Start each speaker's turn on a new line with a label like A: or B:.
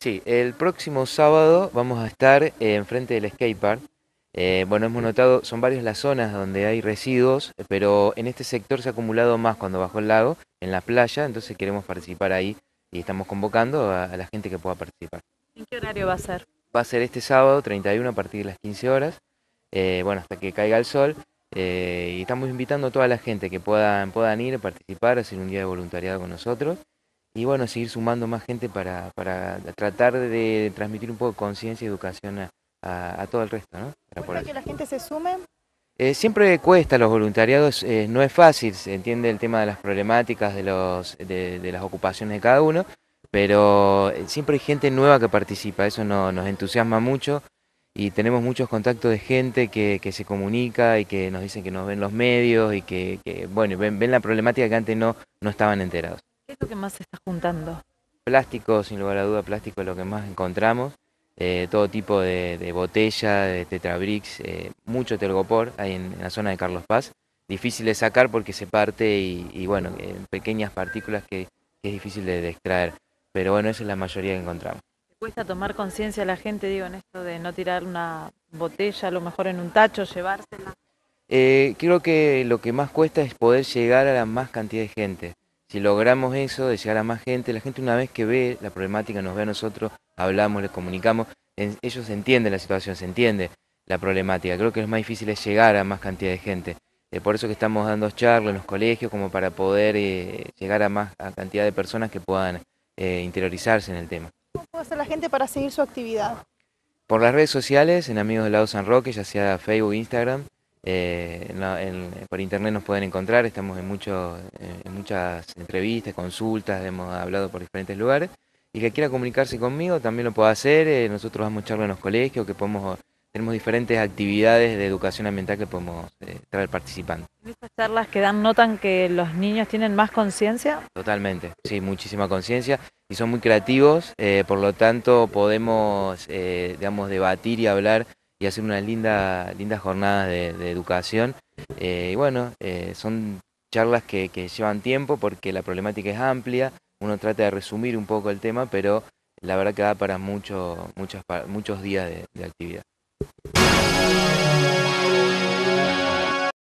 A: Sí, el próximo sábado vamos a estar eh, enfrente del skatepark. Park. Eh, bueno, hemos notado, son varias las zonas donde hay residuos, pero en este sector se ha acumulado más cuando bajó el lago, en la playa, entonces queremos participar ahí y estamos convocando a, la gente que pueda participar.
B: ¿En qué horario va a ser?
A: Va a ser este sábado 31 a partir de las 15 horas, eh, bueno, hasta que caiga el sol. y estamos invitando a toda la gente que puedan, puedan ir a participar, hacer un día de voluntariado con nosotros y bueno, seguir sumando más gente para, tratar de transmitir un poco de conciencia y educación a, todo el resto. ¿no? Para que
B: la gente se sume?
A: Eh, siempre cuesta los voluntariados, eh, no es fácil, se entiende el tema de las problemáticas, de, los, de, las ocupaciones de cada uno, pero eh, siempre hay gente nueva que participa, eso nos entusiasma mucho y tenemos muchos contactos de gente que, se comunica y que nos dicen que nos ven los medios y que, bueno, ven, ven la problemática que antes no, no estaban enterados
B: lo que más se está juntando?
A: Plástico, sin lugar a duda, plástico es lo que más encontramos. Eh, todo tipo de, botella, de tetrabricks, eh, mucho telgopor hay en, la zona de Carlos Paz. Difícil de sacar porque se parte y, bueno, en eh, pequeñas partículas que, es difícil de, extraer. Pero bueno, esa es la mayoría que encontramos.
B: Cuesta tomar conciencia a la gente, digo, en esto de no tirar una botella, a lo mejor en un tacho, llevársela.
A: creo que lo que más cuesta es poder llegar a la más cantidad de gente. Si logramos eso, de llegar a más gente, la gente una vez que ve la problemática, nos ve a nosotros, hablamos, les comunicamos, ellos entienden la situación, se entiende la problemática. Creo que lo más difícil es llegar a más cantidad de gente. Eh, por eso que estamos dando charlas en los colegios, como para poder eh, llegar a más cantidad de personas que puedan eh, interiorizarse en el tema.
B: ¿Cómo puede hacer la gente para seguir su actividad?
A: Por las redes sociales, en Amigos del Lado San Roque, ya sea Facebook, Instagram, eh, por internet nos pueden encontrar, estamos en, muchos eh, en muchas entrevistas, consultas, hemos hablado por diferentes lugares. Y que quiera comunicarse conmigo también lo puede hacer. Eh, nosotros a charlas en los colegios, que podemos tenemos diferentes actividades de educación ambiental que podemos traer participantes.
B: ¿Estas charlas que dan notan que los niños tienen más conciencia?
A: Totalmente, sí, muchísima conciencia y son muy creativos, por lo tanto podemos, digamos, debatir y hablar y hacer unas linda, lindas jornadas de, educación. Eh, y bueno, eh, son charlas que, llevan tiempo porque la problemática es amplia, uno trata de resumir un poco el tema, pero la verdad que da para muchos, muchos días de actividad.